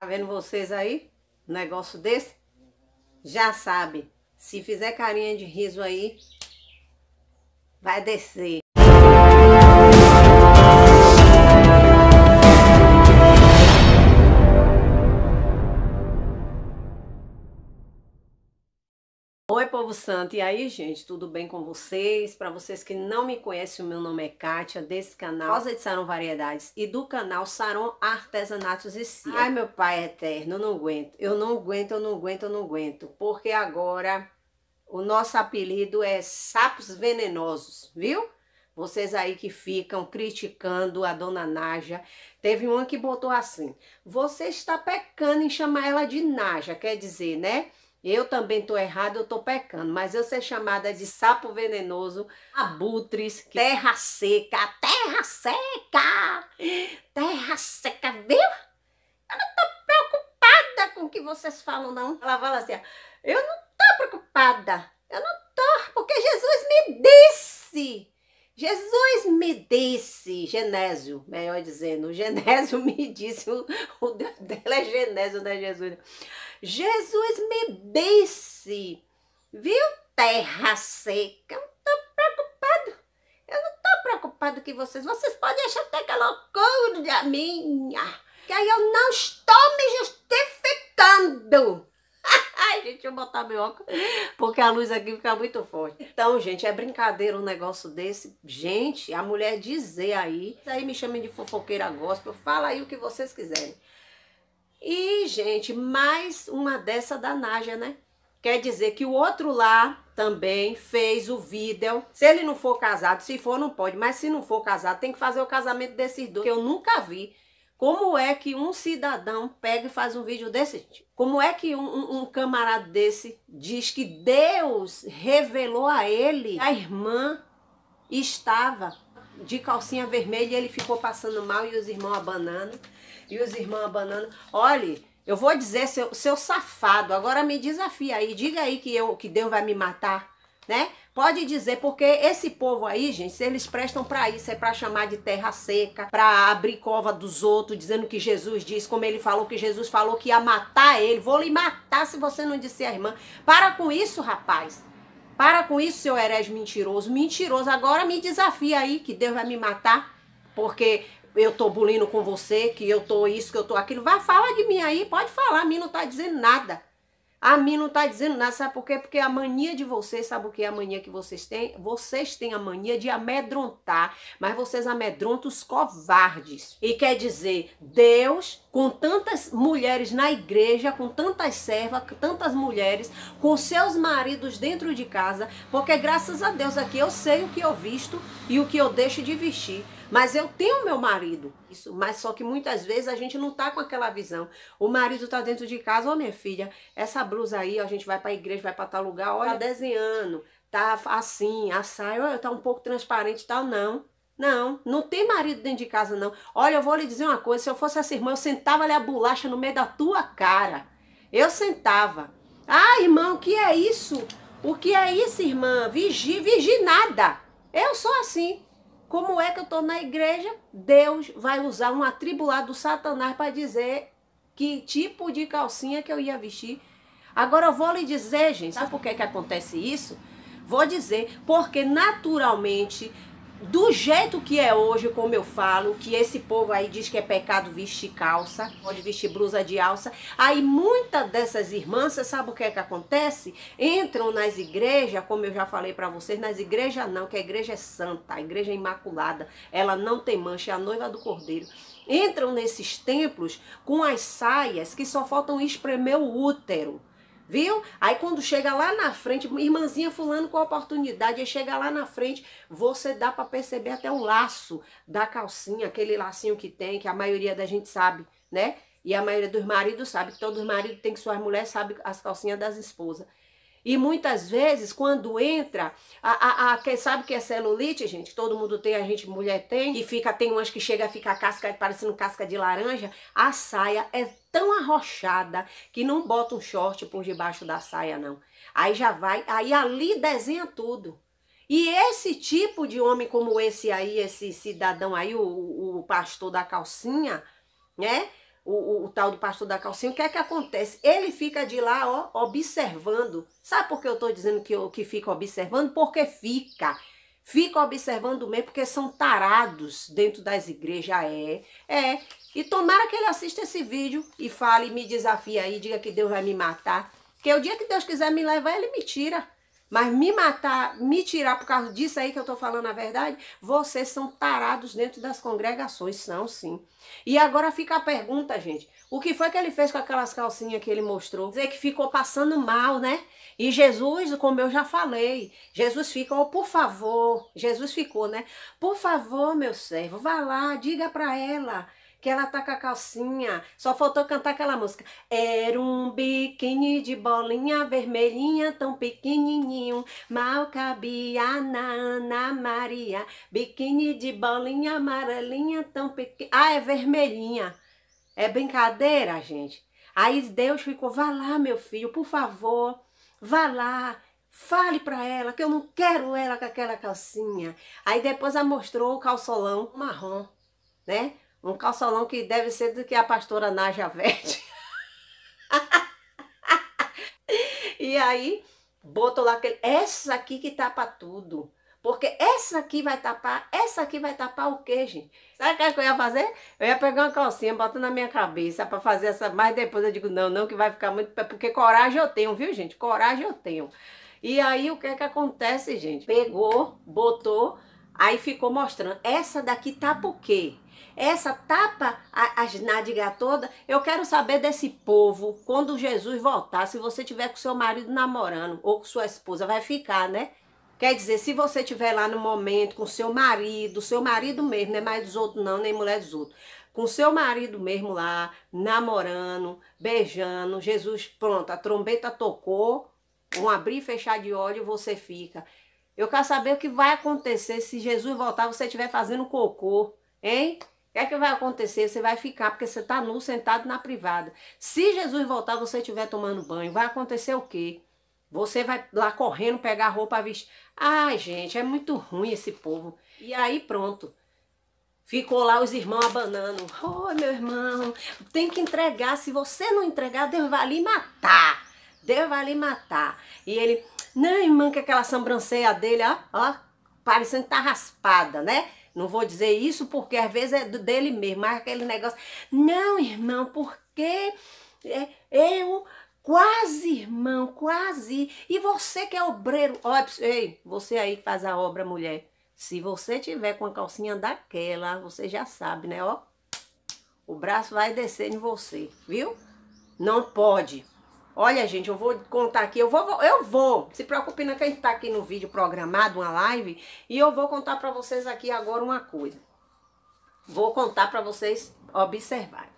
Tá vendo vocês aí? Um negócio desse? Já sabe. Se fizer carinha de riso aí, vai descer. povo santo, e aí, gente, tudo bem com vocês? Para vocês que não me conhecem, o meu nome é Kátia, desse canal Rosa de Saron Variedades e do canal Saron Artesanatos e Cia. Ai, meu pai é eterno, eu não aguento, eu não aguento, eu não aguento, eu não aguento, porque agora o nosso apelido é Sapos Venenosos, viu? Vocês aí que ficam criticando a dona Naja. Teve uma que botou assim: você está pecando em chamar ela de Naja, quer dizer, né? Eu também estou errado, eu estou pecando, mas eu ser chamada de sapo venenoso, abutres, terra seca, terra seca, terra seca, viu? Eu não estou preocupada com o que vocês falam, não. Ela fala assim, eu não estou preocupada, eu não estou, porque Jesus me disse Jesus me disse, Genésio, melhor dizendo, Genésio me disse, o, o Deus dela é Genésio, não é Jesus. Jesus me disse, viu, terra seca, eu não tô preocupado, eu não tô preocupado com vocês, vocês podem achar até que é loucura minha, que aí eu não estou me justificando. Ai, gente, eu botar meu óculos, porque a luz aqui fica muito forte. Então, gente, é brincadeira um negócio desse. Gente, a mulher dizer aí, aí me chamem de fofoqueira gospel, fala aí o que vocês quiserem. E, gente, mais uma dessa da Naja, né? Quer dizer que o outro lá também fez o vídeo. Se ele não for casado, se for, não pode. Mas se não for casado, tem que fazer o casamento desses dois. Que eu nunca vi como é que um cidadão pega e faz um vídeo desse tipo. Como é que um, um, camarada desse diz que Deus revelou a ele a irmã estava de calcinha vermelha e ele ficou passando mal e os irmãos abanando? E os irmãos abanando. Olhe, eu vou dizer, seu, seu safado, agora me desafia aí, diga aí que, eu, que Deus vai me matar, né? Pode dizer, porque esse povo aí, gente, eles prestam para isso, é para chamar de terra seca, para abrir cova dos outros, dizendo que Jesus diz, como ele falou que Jesus falou que ia matar ele, vou lhe matar se você não disser a irmã. Para com isso, rapaz. Para com isso, seu herege mentiroso. Mentiroso, agora me desafia aí que Deus vai me matar, porque eu tô bulindo com você, que eu tô isso, que eu tô aquilo. Vá, fala de mim aí, pode falar, a mim não tá dizendo nada. A mim não está dizendo nada, sabe por quê? Porque a mania de vocês, sabe o que é a mania que vocês têm? Vocês têm a mania de amedrontar, mas vocês amedrontam os covardes. E quer dizer, Deus, com tantas mulheres na igreja, com tantas servas, tantas mulheres, com seus maridos dentro de casa, porque graças a Deus aqui eu sei o que eu visto e o que eu deixo de vestir. Mas eu tenho meu marido. Isso, mas só que muitas vezes a gente não tá com aquela visão. O marido tá dentro de casa, ô oh, minha filha, essa blusa aí, a gente vai para igreja, vai para tal lugar, olha, tá desenhando, tá assim, a saia, tá um pouco transparente, tal, tá? não. Não, não tem marido dentro de casa, não. Olha, eu vou lhe dizer uma coisa: se eu fosse essa irmã, eu sentava ali a bolacha no meio da tua cara. Eu sentava. Ah, irmão, o que é isso? O que é isso, irmã? Vigi, vigi nada. Eu sou assim. Como é que eu estou na igreja? Deus vai usar um atribulado Satanás para dizer que tipo de calcinha que eu ia vestir. Agora eu vou lhe dizer, gente, sabe por que, que acontece isso? Vou dizer, porque naturalmente do jeito que é hoje, como eu falo, que esse povo aí diz que é pecado vestir calça, pode vestir blusa de alça. Aí muitas dessas irmãs, você sabe o que é que acontece? Entram nas igrejas, como eu já falei para vocês, nas igrejas não, que a igreja é santa, a igreja é imaculada, ela não tem mancha, é a noiva do cordeiro. Entram nesses templos com as saias que só faltam espremer o útero viu? Aí quando chega lá na frente, irmãzinha fulano com a oportunidade, aí chega lá na frente, você dá para perceber até o laço da calcinha, aquele lacinho que tem, que a maioria da gente sabe, né? E a maioria dos maridos sabe, que então todos os maridos têm que suas mulheres sabem as calcinhas das esposas. E muitas vezes, quando entra, a, a, a, quem sabe que é celulite, gente? Todo mundo tem, a gente mulher tem, e fica, tem umas que chega a ficar casca, parecendo casca de laranja. A saia é tão arrochada que não bota um short por debaixo da saia, não. Aí já vai, aí ali desenha tudo. E esse tipo de homem como esse aí, esse cidadão aí, o, o pastor da calcinha, né? o, o, o, tal do pastor da calcinha, o que é que acontece? Ele fica de lá, ó, observando. Sabe por que eu estou dizendo que, que fica observando? Porque fica. Fica observando mesmo, porque são tarados dentro das igrejas, ah, é. É. E tomara que ele assista esse vídeo e fale, me desafie aí, diga que Deus vai me matar. Porque o dia que Deus quiser me levar, ele me tira. Mas me matar, me tirar por causa disso aí que eu estou falando a verdade, vocês são tarados dentro das congregações, são sim. E agora fica a pergunta, gente: o que foi que ele fez com aquelas calcinhas que ele mostrou? Dizer que ficou passando mal, né? E Jesus, como eu já falei, Jesus fica, oh, por favor, Jesus ficou, né? Por favor, meu servo, vá lá, diga para ela que ela tá com a calcinha. Só faltou cantar aquela música. Era um biquíni de bolinha vermelhinha, tão pequenininho, mal cabia na Ana Maria. Biquíni de bolinha amarelinha, tão pequenininha. Ah, é vermelhinha. É brincadeira, gente. Aí Deus ficou, vá lá, meu filho, por favor, vá lá. Fale para ela que eu não quero ela com aquela calcinha. Aí depois ela mostrou o calçolão marrom, né? Um calçolão que deve ser do que a pastora Naja veste. e aí, botou lá aquele. Essa aqui que tapa tudo. Porque essa aqui vai tapar, essa aqui vai tapar o quê, gente? Sabe o que é eu ia fazer? Eu ia pegar uma calcinha, botar na minha cabeça para fazer essa. Mas depois eu digo, não, não, que vai ficar muito. Porque coragem eu tenho, viu, gente? Coragem eu tenho. E aí o que é que acontece, gente? Pegou, botou, aí ficou mostrando. Essa daqui tapa o quê? Essa tapa as nádegas toda. Eu quero saber desse povo, quando Jesus voltar, se você tiver com seu marido namorando ou com sua esposa, vai ficar, né? Quer dizer, se você estiver lá no momento com seu marido, seu marido mesmo, não é mais dos outros não, nem mulher dos outros. Com seu marido mesmo lá, namorando, beijando, Jesus, pronto, a trombeta tocou, um abrir e fechar de olho, você fica. Eu quero saber o que vai acontecer se Jesus voltar, você estiver fazendo cocô, hein? O que é que vai acontecer? Você vai ficar, porque você está nu, sentado na privada. Se Jesus voltar, você estiver tomando banho, vai acontecer o quê? Você vai lá correndo pegar roupa vestir. Ai, gente, é muito ruim esse povo. E aí pronto. Ficou lá os irmãos abanando. Oi, oh, meu irmão, tem que entregar. Se você não entregar, Deus vai lhe matar. Deus vai lhe matar. E ele, não, irmã, que aquela sobrancelha dele, ó, ó, parecendo que tá raspada, né? Não vou dizer isso porque às vezes é dele mesmo, mas aquele negócio. Não, irmão, porque é, eu quase, irmão, quase. E você que é obreiro, ó, ei, você aí que faz a obra, mulher. Se você tiver com a calcinha daquela, você já sabe, né, ó? O braço vai descer em você, viu? Não pode. Olha, gente, eu vou contar aqui, eu vou, eu vou. Se preocupe não né, gente está aqui no vídeo programado, uma live, e eu vou contar para vocês aqui agora uma coisa. Vou contar para vocês observarem.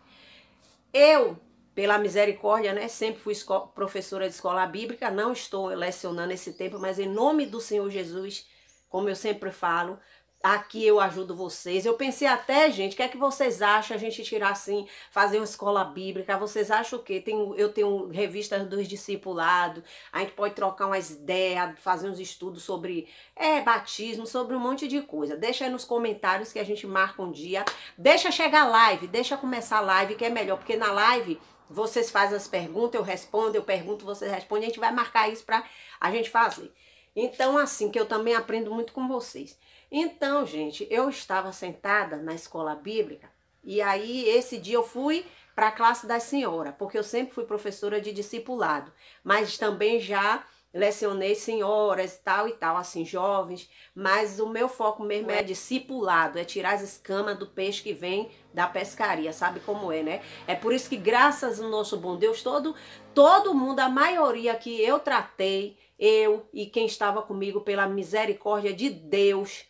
Eu, pela misericórdia, né, sempre fui professora de escola bíblica, não estou lecionando esse tempo, mas em nome do Senhor Jesus, como eu sempre falo, Aqui eu ajudo vocês. Eu pensei até, gente, o que é que vocês acham a gente tirar assim, fazer uma escola bíblica? Vocês acham o quê? Tem, eu tenho revistas dos discipulados, a gente pode trocar umas ideias, fazer uns estudos sobre é, batismo, sobre um monte de coisa. Deixa aí nos comentários que a gente marca um dia. Deixa chegar a live, deixa começar a live, que é melhor, porque na live vocês fazem as perguntas, eu respondo, eu pergunto, vocês respondem, a gente vai marcar isso para a gente fazer. Então, assim, que eu também aprendo muito com vocês. Então, gente, eu estava sentada na escola bíblica e aí esse dia eu fui para a classe da senhora, porque eu sempre fui professora de discipulado, mas também já lecionei senhoras e tal e tal, assim, jovens, mas o meu foco mesmo é discipulado, é tirar as escamas do peixe que vem da pescaria, sabe como é, né? É por isso que graças ao nosso bom Deus, todo todo mundo, a maioria que eu tratei, eu e quem estava comigo pela misericórdia de Deus,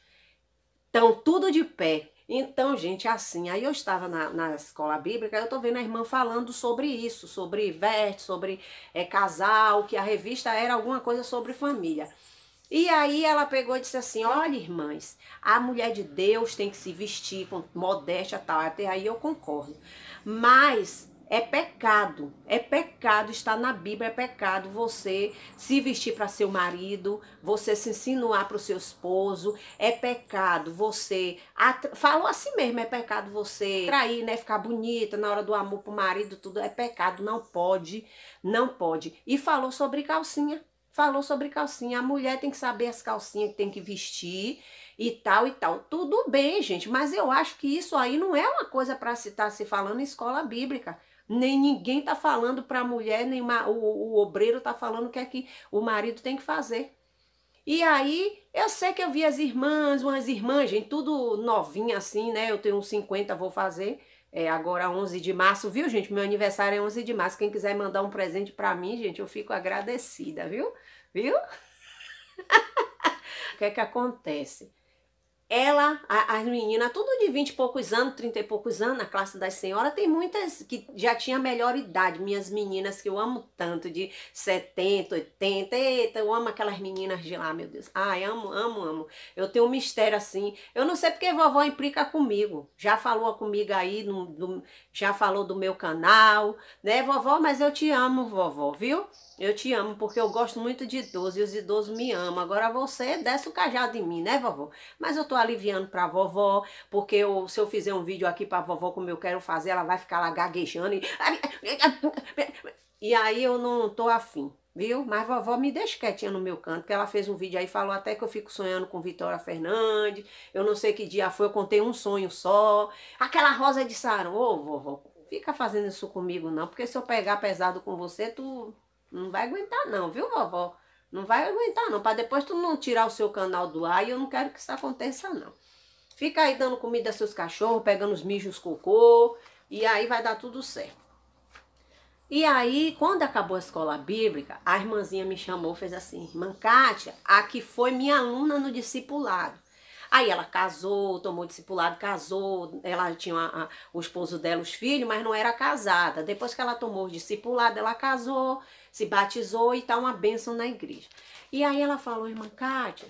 então, tudo de pé. Então, gente, assim, aí eu estava na, na escola bíblica, eu tô vendo a irmã falando sobre isso, sobre veste, sobre é, casal, que a revista era alguma coisa sobre família. E aí ela pegou e disse assim: Olha, irmãs, a mulher de Deus tem que se vestir com modéstia tal. Até aí eu concordo. Mas é pecado, é pecado, está na Bíblia, é pecado você se vestir para seu marido, você se insinuar para o seu esposo, é pecado você. Falou assim mesmo, é pecado você trair, né? Ficar bonita na hora do amor pro marido, tudo é pecado, não pode, não pode. E falou sobre calcinha. Falou sobre calcinha. A mulher tem que saber as calcinhas que tem que vestir e tal e tal. Tudo bem, gente, mas eu acho que isso aí não é uma coisa para se estar tá se falando em escola bíblica. Nem ninguém tá falando para a mulher, nem o, o obreiro tá falando o que é que o marido tem que fazer. E aí, eu sei que eu vi as irmãs, umas irmãs, gente, tudo novinha assim, né? Eu tenho uns 50, vou fazer. É agora 11 de março, viu, gente? Meu aniversário é 11 de março. Quem quiser mandar um presente para mim, gente, eu fico agradecida, viu? Viu? O que é que acontece? ela, as meninas, tudo de 20 e poucos anos, 30 e poucos anos, na classe das senhoras, tem muitas que já tinha melhor idade, minhas meninas que eu amo tanto, de 70, 80, eita, eu amo aquelas meninas de lá, meu Deus. Ai, amo, amo, amo. Eu tenho um mistério assim. Eu não sei porque vovó implica comigo. Já falou comigo aí, no, do, já falou do meu canal, né, vovó? Mas eu te amo, vovó, viu? Eu te amo porque eu gosto muito de idosos e os idosos me amam. Agora você desce o cajado em mim, né, vovó? Mas eu tô aliviando pra vovó, porque eu, se eu fizer um vídeo aqui pra vovó como eu quero fazer, ela vai ficar lá gaguejando e... E aí eu não tô afim. Viu? Mas vovó me deixa quietinha no meu canto, que ela fez um vídeo aí, falou até que eu fico sonhando com Vitória Fernandes. Eu não sei que dia foi, eu contei um sonho só. Aquela rosa de sarão. Ô, vovó, fica fazendo isso comigo não, porque se eu pegar pesado com você, tu não vai aguentar não, viu, vovó? Não vai aguentar, não. Para depois tu não tirar o seu canal do ar e eu não quero que isso aconteça, não. Fica aí dando comida aos seus cachorros, pegando os mijos cocô, e aí vai dar tudo certo. E aí, quando acabou a escola bíblica, a irmãzinha me chamou, fez assim, irmã Kátia, a que foi minha aluna no discipulado. Aí ela casou, tomou discipulado, casou, ela tinha a, a, o esposo dela, os filhos, mas não era casada. Depois que ela tomou o discipulado, ela casou, se batizou e está uma bênção na igreja. E aí ela falou, irmã Cátia,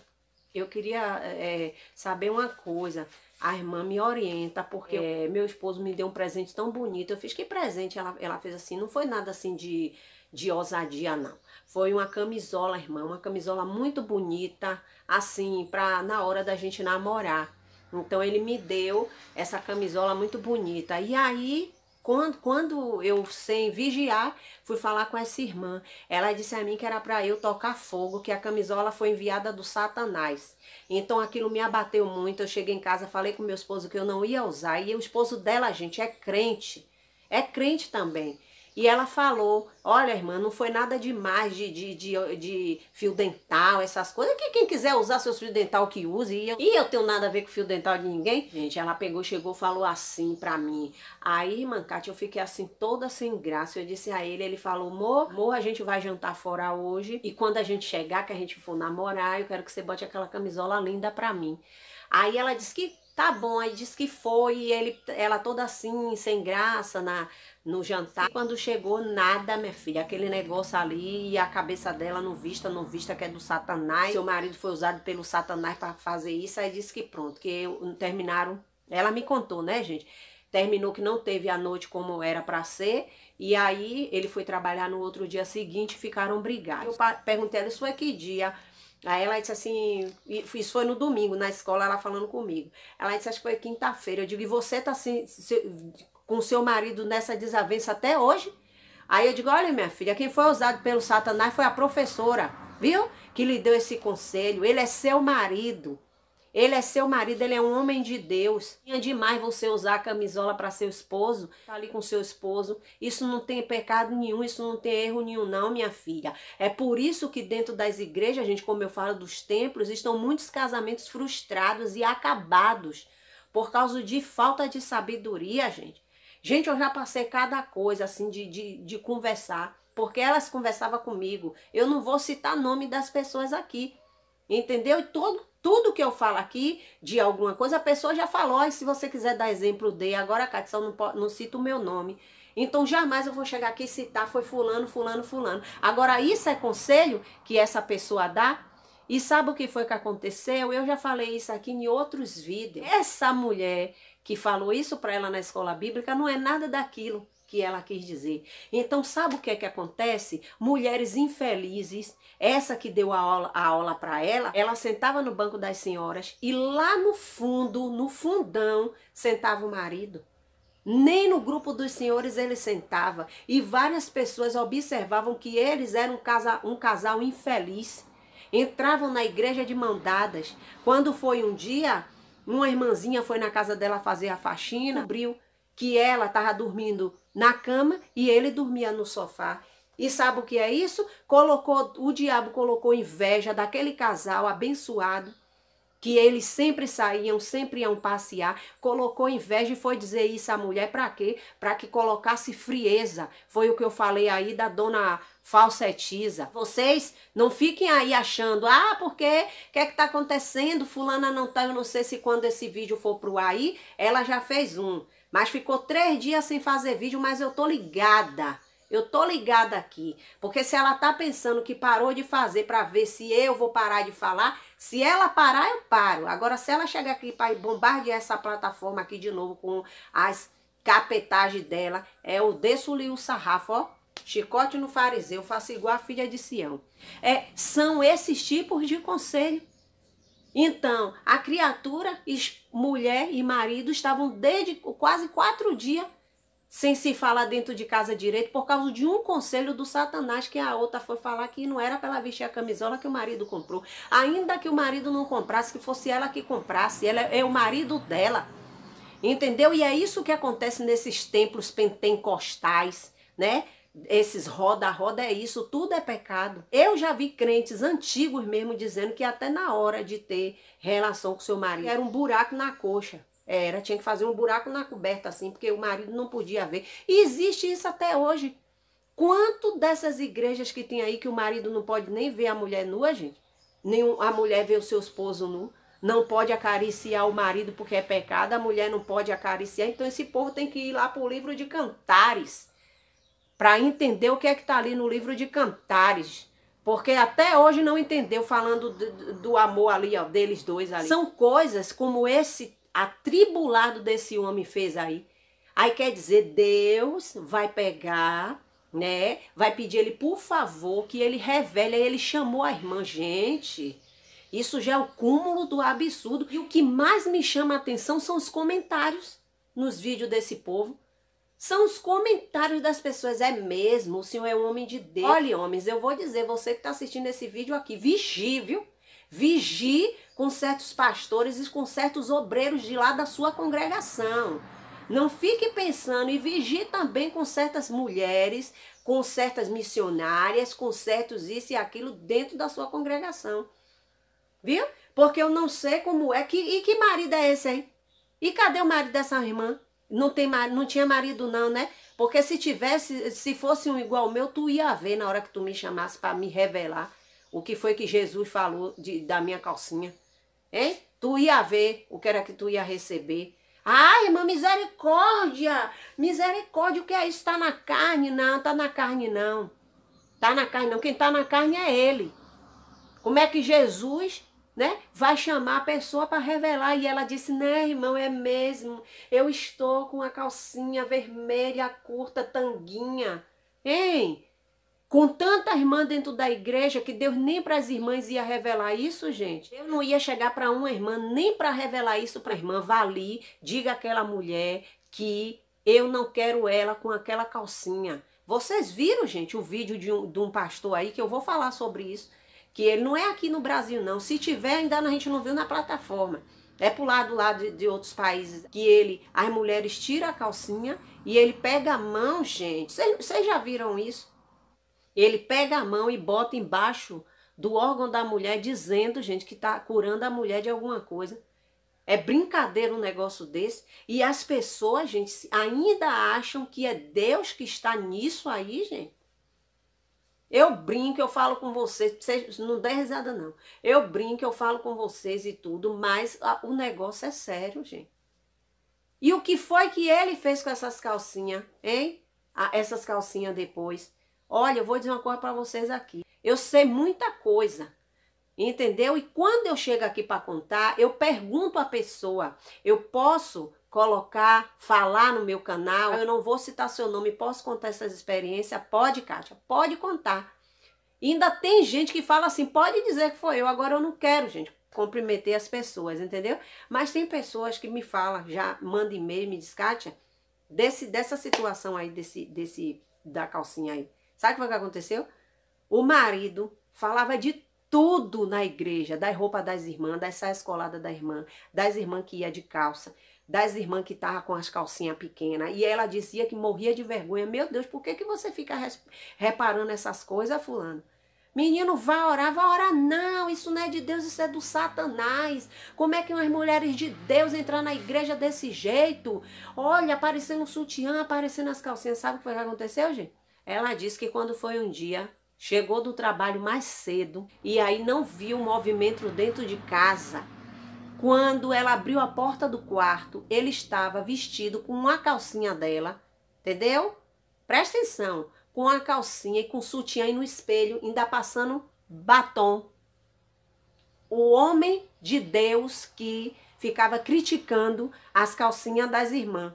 eu queria é, saber uma coisa. A irmã me orienta, porque é, meu esposo me deu um presente tão bonito. Eu fiz que presente? Ela, ela fez assim, não foi nada assim de, de ousadia, não. Foi uma camisola, irmã, uma camisola muito bonita, assim, para na hora da gente namorar. Então ele me deu essa camisola muito bonita. E aí quando, quando eu, sem vigiar, fui falar com essa irmã, ela disse a mim que era para eu tocar fogo, que a camisola foi enviada do Satanás. Então aquilo me abateu muito. Eu cheguei em casa, falei com meu esposo que eu não ia usar. E o esposo dela, gente, é crente. É crente também. E ela falou: Olha, irmã, não foi nada demais de, de, de, de fio dental, essas coisas. Que quem quiser usar seus fio dental que use. E eu, e eu tenho nada a ver com fio dental de ninguém. Gente, ela pegou, chegou, falou assim pra mim. Aí, irmã Cátia, eu fiquei assim, toda sem graça. Eu disse a ele: Ele falou, Mor, mor a gente vai jantar fora hoje. E quando a gente chegar, que a gente for namorar, eu quero que você bote aquela camisola linda pra mim. Aí ela disse que Tá bom, aí diz que foi, e ele, ela toda assim, sem graça, na, no jantar. Quando chegou, nada, minha filha, aquele negócio ali, e a cabeça dela não vista, não vista, que é do satanás. Seu marido foi usado pelo satanás para fazer isso, aí disse que pronto, que eu, terminaram. Ela me contou, né, gente? Terminou que não teve a noite como era para ser, e aí ele foi trabalhar no outro dia seguinte, ficaram brigados. Eu perguntei a ela, isso é que dia? Aí ela disse assim, isso foi no domingo, na escola, ela falando comigo. Ela disse, acho que foi quinta-feira. Eu digo, e você tá assim, com seu marido nessa desavença até hoje? Aí eu digo, olha minha filha, quem foi usado pelo satanás foi a professora, viu? Que lhe deu esse conselho, ele é seu marido. Ele é seu marido, ele é um homem de Deus. Tinha é demais você usar a camisola para seu esposo, tá ali com seu esposo. Isso não tem pecado nenhum, isso não tem erro nenhum, não, minha filha. É por isso que dentro das igrejas, gente, como eu falo dos templos, estão muitos casamentos frustrados e acabados por causa de falta de sabedoria, gente. Gente, eu já passei cada coisa assim de, de, de conversar, porque elas conversavam comigo. Eu não vou citar nome das pessoas aqui, entendeu? E todo tudo que eu falo aqui de alguma coisa, a pessoa já falou. E se você quiser dar exemplo, dê. Agora, Cátia, só não, não cita o meu nome. Então jamais eu vou chegar aqui e citar foi fulano, fulano, fulano. Agora isso é conselho que essa pessoa dá? E sabe o que foi que aconteceu? Eu já falei isso aqui em outros vídeos. Essa mulher que falou isso para ela na escola bíblica não é nada daquilo que ela quis dizer. Então, sabe o que é que acontece? Mulheres infelizes, essa que deu a aula, a aula para ela, ela sentava no banco das senhoras e lá no fundo, no fundão, sentava o marido. Nem no grupo dos senhores ele sentava. E várias pessoas observavam que eles eram um casal, um casal infeliz. Entravam na igreja de mandadas. Quando foi um dia, uma irmãzinha foi na casa dela fazer a faxina, abriu que ela estava dormindo na cama e ele dormia no sofá. E sabe o que é isso? Colocou o diabo colocou inveja daquele casal abençoado que eles sempre saíam, sempre iam passear, colocou inveja e foi dizer isso à mulher para quê? Para que colocasse frieza. Foi o que eu falei aí da dona falsetiza. Vocês não fiquem aí achando, ah, porque o que é que tá acontecendo? Fulana não tá, eu não sei se quando esse vídeo for pro ar aí, ela já fez um. Mas ficou três dias sem fazer vídeo, mas eu tô ligada. Eu tô ligada aqui, porque se ela tá pensando que parou de fazer para ver se eu vou parar de falar, se ela parar eu paro. Agora se ela chegar aqui para bombardear essa plataforma aqui de novo com as capetagens dela, é o desulir o sarrafo, ó. Chicote no fariseu, faço igual a filha de Sião. É, são esses tipos de conselho então, a criatura, mulher e marido estavam desde quase quatro dias sem se falar dentro de casa direito por causa de um conselho do Satanás que a outra foi falar que não era para ela vestir a camisola que o marido comprou. Ainda que o marido não comprasse, que fosse ela que comprasse, ela é o marido dela. Entendeu? E é isso que acontece nesses templos pentecostais, né? esses roda a roda é isso, tudo é pecado. Eu já vi crentes antigos mesmo dizendo que até na hora de ter relação com seu marido era um buraco na coxa. Era, tinha que fazer um buraco na coberta assim, porque o marido não podia ver. E existe isso até hoje. Quanto dessas igrejas que tem aí que o marido não pode nem ver a mulher nua, gente? nem a mulher vê o seu esposo nu não pode acariciar o marido porque é pecado, a mulher não pode acariciar, então esse povo tem que ir lá para o livro de cantares para entender o que é que está ali no livro de Cantares. Porque até hoje não entendeu, falando do, do amor ali, ó, deles dois ali. São coisas como esse atribulado desse homem fez aí. Aí quer dizer, Deus vai pegar né? Vai pedir ele, por favor, que ele revele. Aí ele chamou a irmã, gente. Isso já é o cúmulo do absurdo. E o que mais me chama a atenção são os comentários nos vídeos desse povo são os comentários das pessoas. É mesmo, o senhor é um homem de Deus. Olha, homens, eu vou dizer, você que está assistindo esse vídeo aqui, vigie, viu? Vigie com certos pastores e com certos obreiros de lá da sua congregação. Não fique pensando e vigie também com certas mulheres, com certas missionárias, com certos isso e aquilo dentro da sua congregação. Viu? Porque eu não sei como é que. E que marido é esse, hein? E cadê o marido dessa irmã? Não, tem, não tinha marido, não, né? Porque se tivesse, se fosse um igual meu, tu ia ver na hora que tu me chamasse para me revelar o que foi que Jesus falou de, da minha calcinha. Hein? Tu ia ver o que era que tu ia receber. Ai, irmã, misericórdia! Misericórdia, o que é isso? Tá na carne? Não, tá na carne não. Tá na carne não. Quem tá na carne é ele. Como é que Jesus né? Vai chamar a pessoa para revelar. E ela disse: Né, irmão, é mesmo. Eu estou com a calcinha vermelha, curta, tanguinha. Hein? Com tanta irmã dentro da igreja que Deus nem para as irmãs ia revelar isso, gente. Eu não ia chegar para uma irmã nem para revelar isso para a irmã. Vali, diga aquela mulher que eu não quero ela com aquela calcinha. Vocês viram, gente, o vídeo de um, de um pastor aí que eu vou falar sobre isso que ele não é aqui no Brasil, não. Se tiver, ainda a gente não viu na plataforma. É pro lado lá de, de outros países que ele, as mulheres tiram a calcinha e ele pega a mão, gente. Vocês já viram isso? Ele pega a mão e bota embaixo do órgão da mulher, dizendo, gente, que tá curando a mulher de alguma coisa. É brincadeira um negócio desse. E as pessoas, gente, ainda acham que é Deus que está nisso aí, gente. Eu brinco, eu falo com vocês, vocês não dê risada não. Eu brinco, eu falo com vocês e tudo, mas a, o negócio é sério, gente. E o que foi que ele fez com essas calcinhas, hein? essas calcinhas depois. Olha, eu vou dizer uma coisa para vocês aqui. Eu sei muita coisa, entendeu? E quando eu chego aqui para contar, eu pergunto à pessoa, eu posso colocar, falar no meu canal. Ah. Eu não vou citar seu nome, posso contar essas experiências? Pode, Kátia, pode contar. ainda tem gente que fala assim, pode dizer que foi eu, agora eu não quero, gente, comprometer as pessoas, entendeu? Mas tem pessoas que me falam, já manda e-mail, me diz, Kátia, desse, dessa situação aí, desse, desse, da calcinha aí. Sabe o que que aconteceu? O marido falava de tudo na igreja, das roupas das irmãs, das saias coladas da irmã, das irmãs que ia de calça, das irmãs que estavam com as calcinhas pequenas. E ela dizia que morria de vergonha. Meu Deus, por que, que você fica reparando essas coisas, fulano? Menino, vá orar, vá orar. Não, isso não é de Deus, isso é do Satanás. Como é que umas mulheres de Deus entrar na igreja desse jeito? Olha, aparecendo um sutiã, aparecendo as calcinhas. Sabe o que foi que aconteceu, gente? Ela disse que quando foi um dia, chegou do trabalho mais cedo e aí não viu o movimento dentro de casa. Quando ela abriu a porta do quarto, ele estava vestido com uma calcinha dela, entendeu? Presta atenção, com a calcinha e com o sutiã e no espelho, ainda passando batom. O homem de Deus que ficava criticando as calcinhas das irmãs.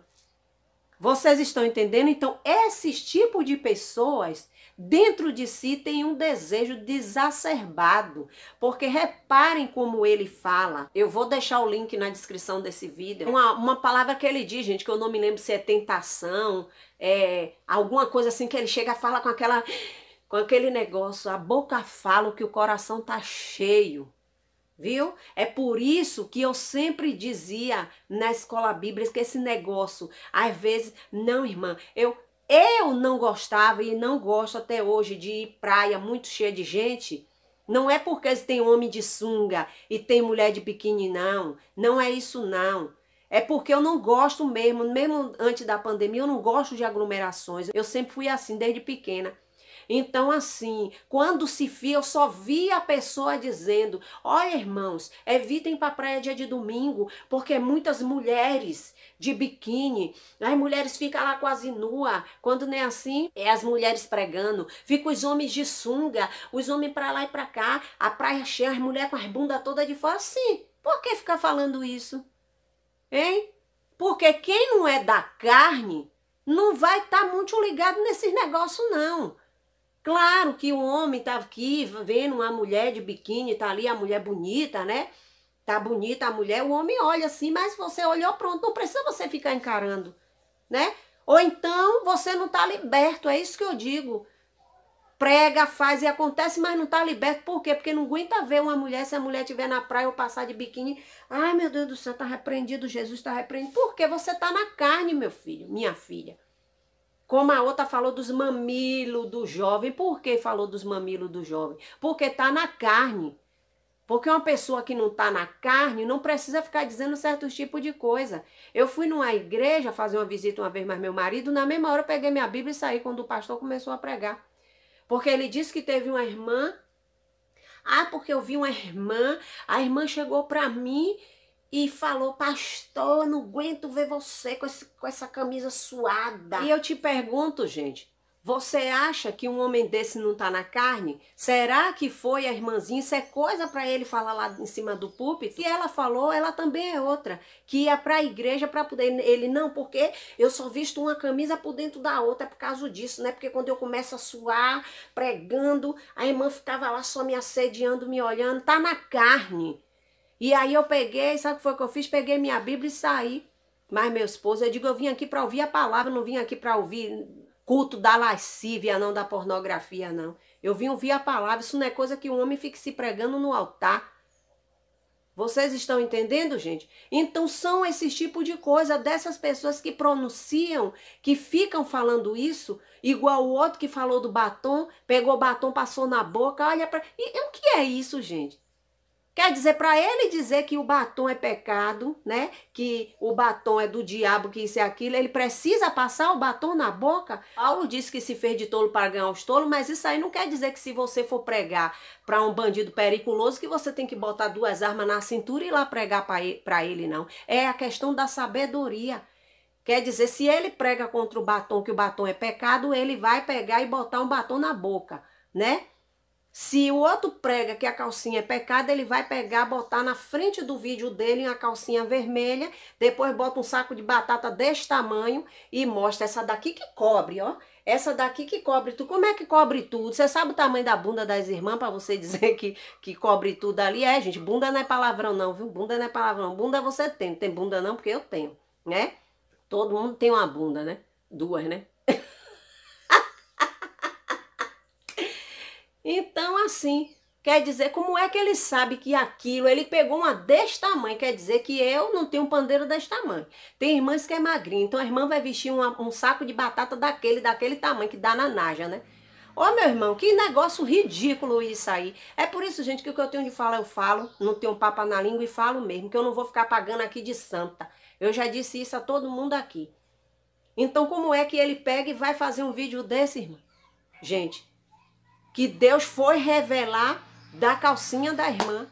Vocês estão entendendo? Então, esses tipos de pessoas dentro de si tem um desejo desacerbado, porque reparem como ele fala. Eu vou deixar o link na descrição desse vídeo. Uma, uma palavra que ele diz, gente, que eu não me lembro se é tentação, é alguma coisa assim que ele chega a falar com aquela com aquele negócio, a boca fala que o coração tá cheio. Viu? É por isso que eu sempre dizia na escola bíblica que esse negócio, às vezes, não, irmã, eu eu não gostava e não gosto até hoje de ir praia muito cheia de gente. Não é porque tem homem de sunga e tem mulher de biquíni, não. Não é isso, não. É porque eu não gosto mesmo, mesmo antes da pandemia, eu não gosto de aglomerações. Eu sempre fui assim desde pequena. Então, assim, quando se via, eu só via a pessoa dizendo: Olha, irmãos, evitem para praia dia de domingo, porque muitas mulheres de biquíni. As mulheres ficam lá quase nua. Quando não é assim, é as mulheres pregando. Ficam os homens de sunga, os homens para lá e para cá, a praia cheia, as mulheres com as bundas todas de fora. Sim, por que ficar falando isso? Hein? Porque quem não é da carne não vai estar tá muito ligado nesses negócios, não. Claro que o homem tá aqui vendo uma mulher de biquíni, tá ali a mulher bonita, né? Tá bonita a mulher, o homem olha assim, mas você olhou, pronto, não precisa você ficar encarando, né? Ou então você não tá liberto, é isso que eu digo. Prega, faz e acontece, mas não tá liberto. Por quê? Porque não aguenta ver uma mulher, se a mulher estiver na praia ou passar de biquíni. Ai, meu Deus do céu, tá repreendido, Jesus tá repreendido. Porque você tá na carne, meu filho, minha filha. Como a outra falou dos mamilos do jovem. Por que falou dos mamilos do jovem? Porque tá na carne. Porque uma pessoa que não está na carne não precisa ficar dizendo certos tipos de coisa. Eu fui numa igreja fazer uma visita uma vez mais meu marido, na mesma hora eu peguei minha Bíblia e saí quando o pastor começou a pregar. Porque ele disse que teve uma irmã. Ah, porque eu vi uma irmã, a irmã chegou para mim e falou: Pastor, não aguento ver você com, esse, com essa camisa suada. E eu te pergunto, gente, você acha que um homem desse não está na carne? Será que foi a irmãzinha? Isso é coisa para ele falar lá em cima do púlpito? E ela falou, ela também é outra, que ia para a igreja para poder. Ele não, porque eu só visto uma camisa por dentro da outra é por causa disso, né? Porque quando eu começo a suar, pregando, a irmã ficava lá só me assediando, me olhando, tá na carne. E aí eu peguei, sabe o que foi que eu fiz? Peguei minha Bíblia e saí. Mas meu esposo, eu digo, eu vim aqui para ouvir a palavra, não vim aqui para ouvir culto da lascívia, não da pornografia, não. Eu vim ouvir a palavra, isso não é coisa que um homem fique se pregando no altar. Vocês estão entendendo, gente? Então são esses tipos de coisa dessas pessoas que pronunciam, que ficam falando isso, igual o outro que falou do batom, pegou o batom, passou na boca, olha para. E, e o que é isso, gente? Quer dizer, para ele dizer que o batom é pecado, né? Que o batom é do diabo, que isso é aquilo, ele precisa passar o batom na boca. Paulo disse que se fez de tolo para ganhar os tolos, mas isso aí não quer dizer que se você for pregar para um bandido periculoso, que você tem que botar duas armas na cintura e ir lá pregar para ele, não. É a questão da sabedoria. Quer dizer, se ele prega contra o batom, que o batom é pecado, ele vai pegar e botar um batom na boca, né? Se o outro prega que a calcinha é pecado, ele vai pegar, botar na frente do vídeo dele uma calcinha vermelha, depois bota um saco de batata desse tamanho e mostra essa daqui que cobre, ó. Essa daqui que cobre tudo. Como é que cobre tudo? Você sabe o tamanho da bunda das irmãs para você dizer que, que cobre tudo ali? É, gente, bunda não é palavrão não, viu? Bunda não é palavrão. Bunda você tem. Não tem bunda não porque eu tenho, né? Todo mundo tem uma bunda, né? Duas, né? tão assim. Quer dizer, como é que ele sabe que aquilo, ele pegou uma desse tamanho? Quer dizer que eu não tenho um pandeiro desse tamanho. Tem irmãs que é magrinha, então a irmã vai vestir uma, um saco de batata daquele, daquele tamanho que dá na naja, né? Ô oh, meu irmão, que negócio ridículo isso aí. É por isso, gente, que o que eu tenho de falar, eu falo. Não tenho papo na língua e falo mesmo, que eu não vou ficar pagando aqui de santa. Eu já disse isso a todo mundo aqui. Então, como é que ele pega e vai fazer um vídeo desse, irmão? Gente, que Deus foi revelar da calcinha da irmã.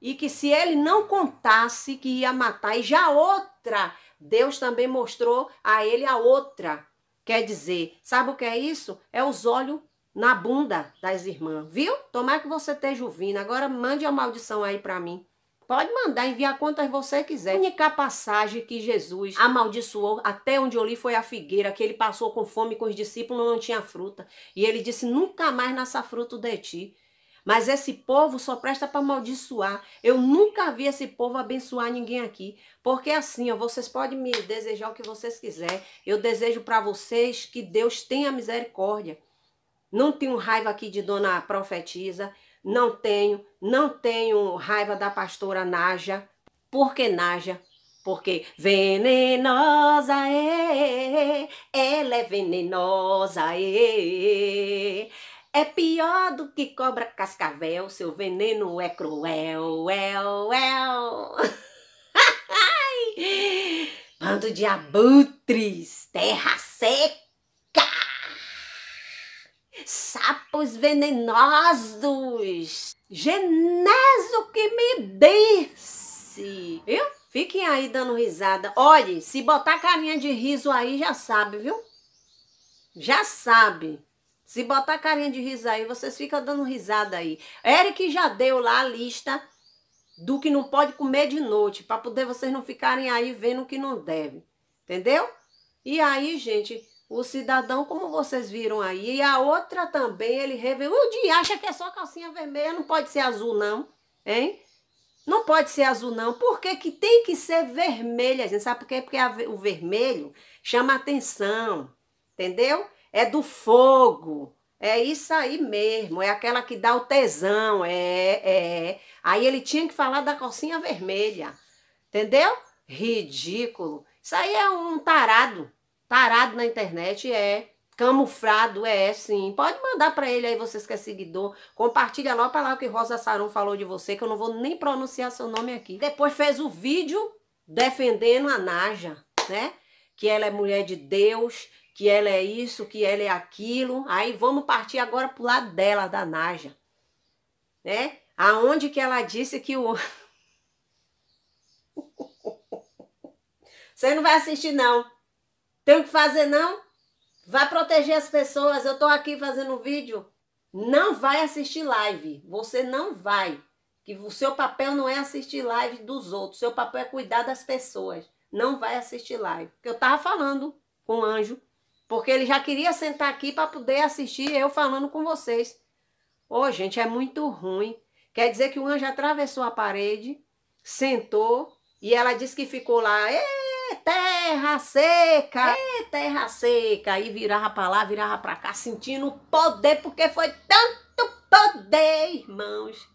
E que se ele não contasse que ia matar, e já outra, Deus também mostrou a ele a outra. Quer dizer, sabe o que é isso? É os olhos na bunda das irmãs, viu? Tomara que você esteja ouvindo. Agora mande a maldição aí para mim. Pode mandar enviar quantas você quiser. A única passagem que Jesus amaldiçoou, até onde eu li, foi a figueira, que ele passou com fome com os discípulos, não tinha fruta. E ele disse: Nunca mais nasça fruto de ti. Mas esse povo só presta para amaldiçoar. Eu nunca vi esse povo abençoar ninguém aqui. Porque assim, ó, vocês podem me desejar o que vocês quiserem. Eu desejo para vocês que Deus tenha misericórdia. Não tenho raiva aqui de Dona Profetisa. Não tenho, não tenho raiva da pastora Naja. Por que Naja? Porque venenosa é, ela é venenosa é. É pior do que cobra cascavel, seu veneno é cruel, é, é. Bando de abutres, terra seca sapos venenosos. Geneso que me disse, viu? Fiquem aí dando risada. Olhem, se botar carinha de riso aí, já sabe, viu? Já sabe. Se botar carinha de riso aí, vocês ficam dando risada aí. Eric já deu lá a lista do que não pode comer de noite, para poder vocês não ficarem aí vendo o que não deve. Entendeu? E aí, gente, o cidadão, como vocês viram aí. E a outra também, ele revelou. O dia acha que é só calcinha vermelha, não pode ser azul, não. Hein? Não pode ser azul, não. Por que, que tem que ser vermelha, gente? Sabe por quê? Porque a, o vermelho chama atenção, entendeu? É do fogo. É isso aí mesmo. É aquela que dá o tesão. É, é. Aí ele tinha que falar da calcinha vermelha. Entendeu? Ridículo. Isso aí é um tarado parado na internet é camuflado é sim. Pode mandar para ele aí vocês que é seguidor. Compartilha lá para lá o que Rosa Sarum falou de você, que eu não vou nem pronunciar seu nome aqui. Depois fez o vídeo defendendo a Naja, né? Que ela é mulher de Deus, que ela é isso, que ela é aquilo. Aí vamos partir agora pro lado dela, da Naja. Né? Aonde que ela disse que o Você não vai assistir não. Tem o que fazer não? Vai proteger as pessoas. Eu estou aqui fazendo um vídeo. Não vai assistir live. Você não vai. Que o seu papel não é assistir live dos outros. Seu papel é cuidar das pessoas. Não vai assistir live. Porque eu estava falando com o anjo. Porque ele já queria sentar aqui para poder assistir eu falando com vocês. Ô, oh, gente, é muito ruim. Quer dizer que o anjo atravessou a parede, sentou e ela disse que ficou lá. Ei! terra seca, é terra seca. E virava pra lá, virava pra cá, sentindo poder, porque foi tanto poder, irmãos.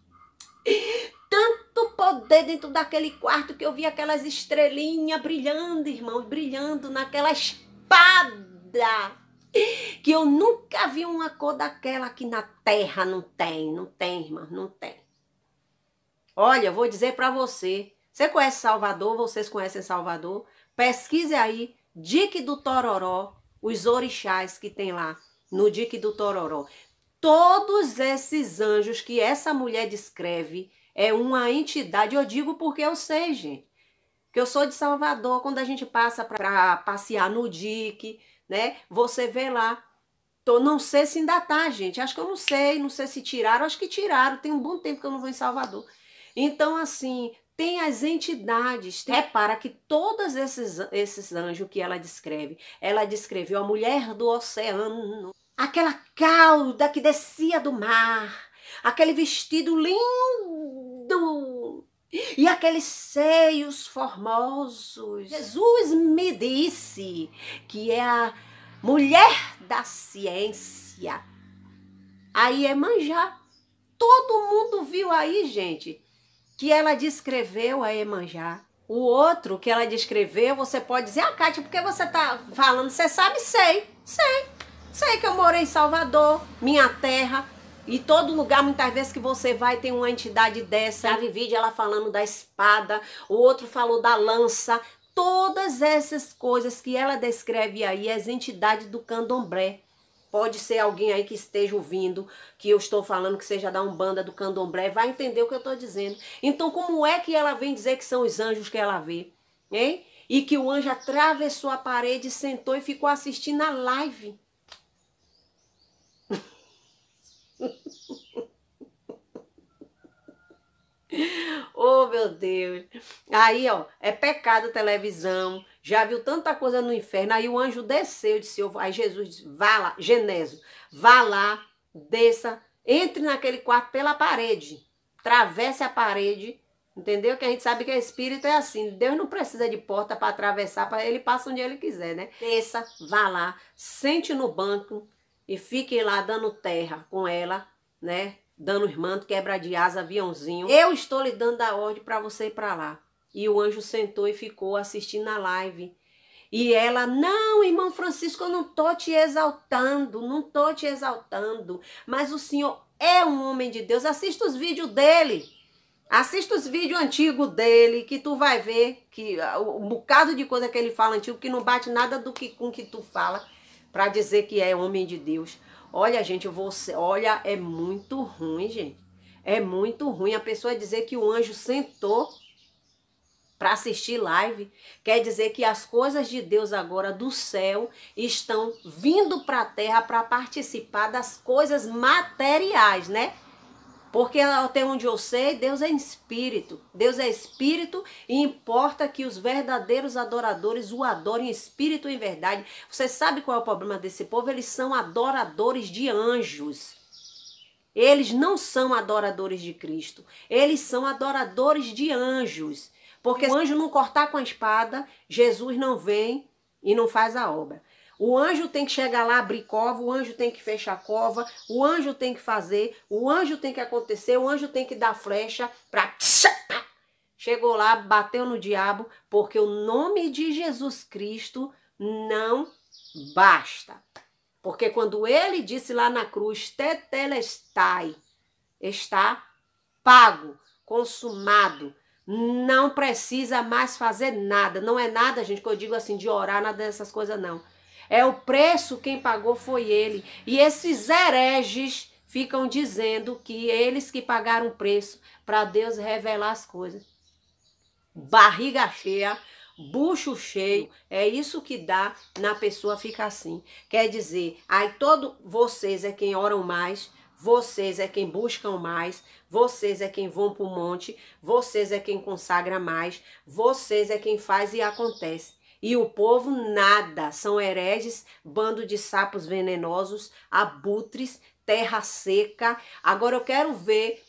Tanto poder dentro daquele quarto que eu vi aquelas estrelinhas brilhando, irmãos, brilhando naquela espada que eu nunca vi uma cor daquela que na terra não tem, não tem, irmã, não tem. Olha, vou dizer para você, você conhece Salvador, vocês conhecem Salvador? Pesquise aí, Dique do Tororó, os orixás que tem lá no Dique do Tororó. Todos esses anjos que essa mulher descreve é uma entidade, eu digo porque eu sei, gente. Que eu sou de Salvador, quando a gente passa para passear no Dique, né? Você vê lá Tô, não sei se ainda tá, gente. Acho que eu não sei, não sei se tiraram. Acho que tiraram. Tem um bom tempo que eu não vou em Salvador. Então, assim, tem as entidades. Tem... Repara é que todos esses, esses anjos que ela descreve, ela descreveu a mulher do oceano, aquela cauda que descia do mar, aquele vestido lindo e aqueles seios formosos. Jesus me disse que é a mulher da ciência. Aí é manjar. Todo mundo viu aí, gente que ela descreveu a Emanjá. O outro que ela descreveu, você pode dizer, ah, Kátia, por que você tá falando? Você sabe? Sei, sei. Sei que eu morei em Salvador, minha terra. E todo lugar, muitas vezes que você vai, tem uma entidade dessa. A Vivide, ela falando da espada, o outro falou da lança. Todas essas coisas que ela descreve aí, as entidades do candomblé. Pode ser alguém aí que esteja ouvindo, que eu estou falando que seja da Umbanda, do Candomblé, vai entender o que eu estou dizendo. Então, como é que ela vem dizer que são os anjos que ela vê? Hein? E que o anjo atravessou a parede, sentou e ficou assistindo a live. oh, meu Deus. Aí, ó, é pecado televisão, já viu tanta coisa no inferno. Aí o anjo desceu, disse, aí Jesus disse, vá lá, Genésio, vá lá, desça, entre naquele quarto pela parede, atravesse a parede, entendeu? Que a gente sabe que o espírito é assim, Deus não precisa de porta para atravessar, para ele passa onde ele quiser, né? Desça, vá lá, sente no banco e fique lá dando terra com ela, né? Dando os mantos, quebra de asa, aviãozinho. Eu estou lhe dando a ordem para você ir para lá. E o anjo sentou e ficou assistindo a live. E ela, não, irmão Francisco, eu não tô te exaltando, não tô te exaltando, mas o senhor é um homem de Deus. Assista os vídeos dele. Assista os vídeos antigos dele, que tu vai ver que ah, o um bocado de coisa que ele fala antigo que não bate nada do que com que tu fala para dizer que é homem de Deus. Olha, gente, você, olha, é muito ruim, gente. É muito ruim a pessoa dizer que o anjo sentou para assistir live. Quer dizer que as coisas de Deus agora do céu estão vindo para a terra para participar das coisas materiais, né? Porque até onde eu sei, Deus é espírito. Deus é espírito e importa que os verdadeiros adoradores o adorem espírito em verdade. Você sabe qual é o problema desse povo? Eles são adoradores de anjos. Eles não são adoradores de Cristo. Eles são adoradores de anjos. Porque se o anjo não cortar com a espada, Jesus não vem e não faz a obra. O anjo tem que chegar lá, abrir cova, o anjo tem que fechar a cova, o anjo tem que fazer, o anjo tem que acontecer, o anjo tem que dar flecha para. Chegou lá, bateu no diabo, porque o nome de Jesus Cristo não basta. Porque quando ele disse lá na cruz, tetelestai, está pago, consumado, não precisa mais fazer nada. Não é nada, gente, que eu digo assim, de orar, nada dessas coisas, não. É o preço quem pagou foi ele. E esses hereges ficam dizendo que eles que pagaram o preço para Deus revelar as coisas. Barriga cheia, bucho cheio, é isso que dá na pessoa ficar assim. Quer dizer, aí todo vocês é quem oram mais, vocês é quem buscam mais, vocês é quem vão para o monte, vocês é quem consagra mais, vocês é quem faz e acontece. E o povo nada, são hereges, bando de sapos venenosos, abutres, terra seca. Agora eu quero ver,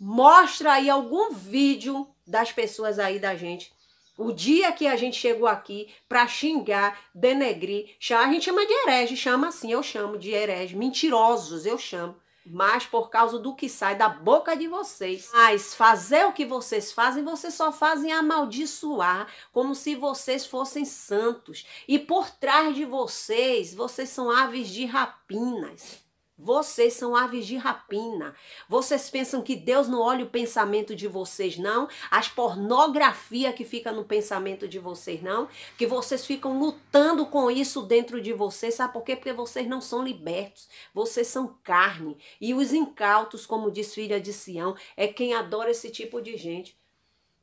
mostra aí algum vídeo das pessoas aí da gente. O dia que a gente chegou aqui para xingar, denegrir, a gente chama de herege, chama assim, eu chamo de herege, mentirosos, eu chamo mas por causa do que sai da boca de vocês. Mas fazer o que vocês fazem, vocês só fazem amaldiçoar, como se vocês fossem santos. E por trás de vocês, vocês são aves de rapinas. Vocês são aves de rapina. Vocês pensam que Deus não olha o pensamento de vocês, não? As pornografia que fica no pensamento de vocês, não? Que vocês ficam lutando com isso dentro de vocês. Sabe por quê? Porque vocês não são libertos. Vocês são carne. E os incautos, como diz filha de Sião, é quem adora esse tipo de gente.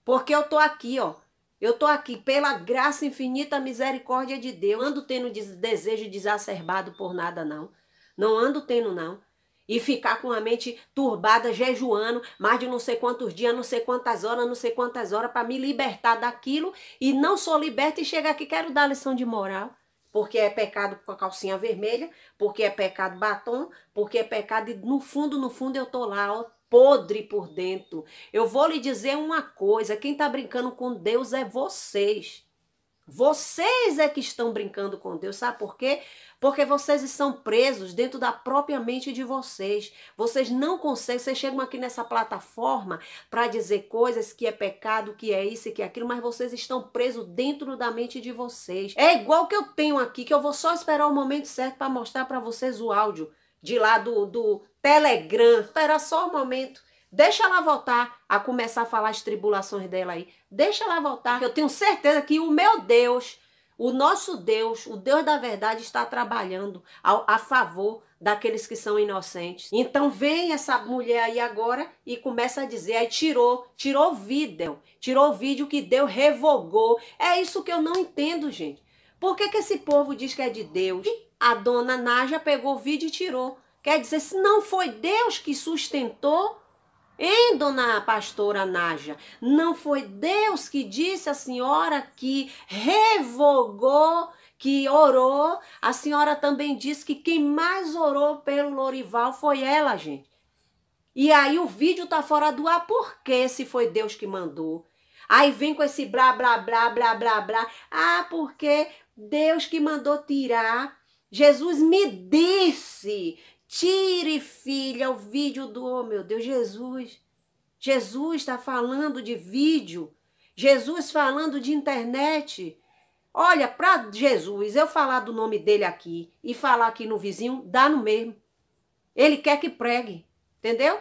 Porque eu tô aqui, ó. Eu tô aqui pela graça infinita, misericórdia de Deus. Ando tendo desejo desacerbado por nada, não. Não ando tendo, não. E ficar com a mente turbada, jejuando, mais de não sei quantos dias, não sei quantas horas, não sei quantas horas, para me libertar daquilo. E não sou liberta e chegar aqui, quero dar lição de moral. Porque é pecado com a calcinha vermelha, porque é pecado batom, porque é pecado. E no fundo, no fundo, eu tô lá, ó, podre por dentro. Eu vou lhe dizer uma coisa: quem tá brincando com Deus é vocês. Vocês é que estão brincando com Deus, sabe por quê? Porque vocês estão presos dentro da própria mente de vocês. Vocês não conseguem, vocês chegam aqui nessa plataforma para dizer coisas que é pecado, que é isso e que é aquilo, mas vocês estão presos dentro da mente de vocês. É igual que eu tenho aqui, que eu vou só esperar o momento certo para mostrar para vocês o áudio de lá do, do Telegram. Espera só o um momento. Deixa ela voltar a começar a falar as tribulações dela aí. Deixa ela voltar, eu tenho certeza que o meu Deus, o nosso Deus, o Deus da verdade, está trabalhando a, a favor daqueles que são inocentes. Então vem essa mulher aí agora e começa a dizer, aí tirou, tirou o vídeo, tirou o vídeo que Deus revogou. É isso que eu não entendo, gente. Por que, que esse povo diz que é de Deus? E a dona Naja pegou o vídeo e tirou. Quer dizer, se não foi Deus que sustentou Hein, dona pastora Naja? Não foi Deus que disse à senhora que revogou, que orou? A senhora também disse que quem mais orou pelo Lorival foi ela, gente. E aí o vídeo tá fora do ar, porque se foi Deus que mandou? Aí vem com esse blá, blá, blá, blá, blá, blá. Ah, porque Deus que mandou tirar. Jesus me disse Tire, filha, o vídeo do, oh, meu Deus, Jesus. Jesus está falando de vídeo. Jesus falando de internet. Olha, para Jesus, eu falar do nome dele aqui e falar aqui no vizinho, dá no mesmo. Ele quer que pregue, entendeu?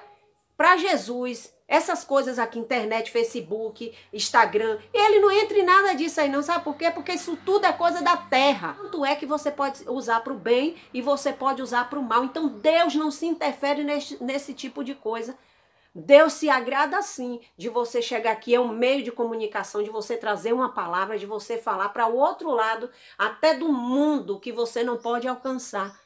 Para Jesus, essas coisas aqui, internet, Facebook, Instagram, ele não entra em nada disso aí, não sabe por quê? Porque isso tudo é coisa da terra. Tanto é que você pode usar para o bem e você pode usar para o mal. Então Deus não se interfere nesse, nesse tipo de coisa. Deus se agrada sim de você chegar aqui, é um meio de comunicação, de você trazer uma palavra, de você falar para o outro lado, até do mundo que você não pode alcançar.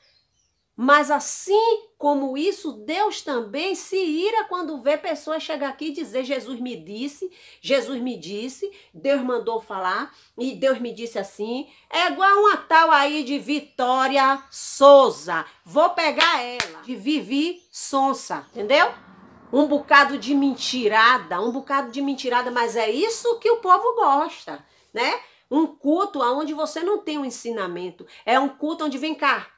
Mas assim como isso, Deus também se ira quando vê pessoas chegar aqui e dizer: Jesus me disse, Jesus me disse, Deus mandou falar e Deus me disse assim. É igual uma tal aí de Vitória Souza. Vou pegar ela, de Vivi Sonsa, entendeu? Um bocado de mentirada, um bocado de mentirada, mas é isso que o povo gosta, né? Um culto onde você não tem um ensinamento. É um culto onde vem cá.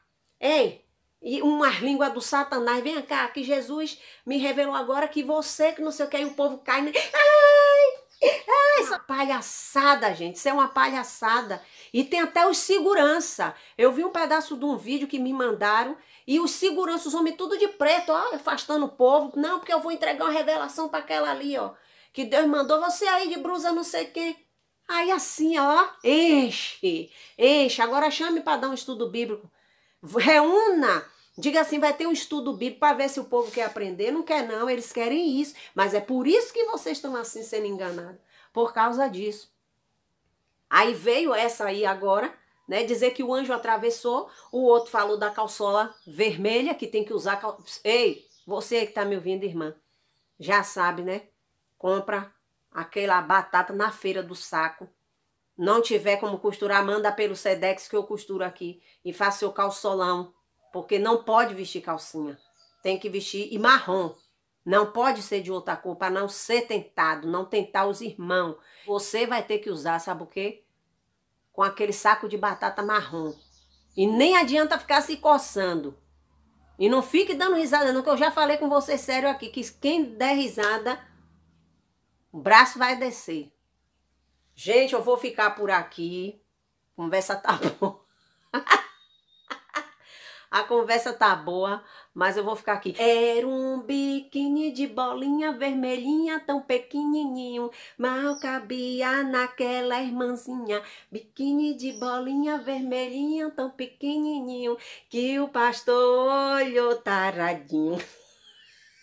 Ei, e umas línguas do Satanás, vem cá, que Jesus me revelou agora que você, que não sei o que, e o povo cai. Né? Ai! É essa palhaçada, gente. Isso é uma palhaçada. E tem até os segurança. Eu vi um pedaço de um vídeo que me mandaram e os seguranças, os homens tudo de preto, ó, afastando o povo. Não, porque eu vou entregar uma revelação para aquela ali, ó. Que Deus mandou você aí de brusa não sei quem. Aí assim, ó, enche, enche. Agora chame para dar um estudo bíblico. Reúna. Diga assim, vai ter um estudo bíblico para ver se o povo quer aprender. Não quer, não, eles querem isso. Mas é por isso que vocês estão assim sendo enganados. Por causa disso. Aí veio essa aí agora, né? Dizer que o anjo atravessou, o outro falou da calçola vermelha, que tem que usar. Cal... Ei, você que está me ouvindo, irmã, já sabe, né? Compra aquela batata na feira do saco não tiver como costurar, manda pelo Sedex que eu costuro aqui e faça seu calçolão, porque não pode vestir calcinha. Tem que vestir e marrom. Não pode ser de outra cor para não ser tentado, não tentar os irmãos. Você vai ter que usar, sabe o quê? Com aquele saco de batata marrom. E nem adianta ficar se coçando. E não fique dando risada, não, que eu já falei com você sério aqui, que quem der risada, o braço vai descer. Gente, eu vou ficar por aqui. Conversa tá boa. A conversa tá boa, mas eu vou ficar aqui. Era um biquíni de bolinha vermelhinha, tão pequenininho, mal cabia naquela irmãzinha. Biquíni de bolinha vermelhinha, tão pequenininho, que o pastor olhou taradinho.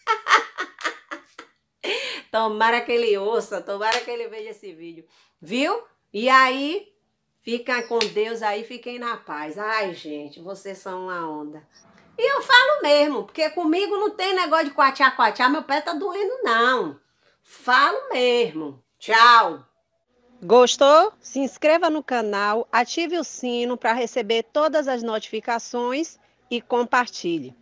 tomara que ele ouça, tomara que ele veja esse vídeo. Viu? E aí, fica com Deus aí, fiquem na paz. Ai, gente, vocês são uma onda. E eu falo mesmo, porque comigo não tem negócio de quatiar, quatiar, meu pé tá doendo, não. Falo mesmo. Tchau. Gostou? Se inscreva no canal, ative o sino para receber todas as notificações e compartilhe.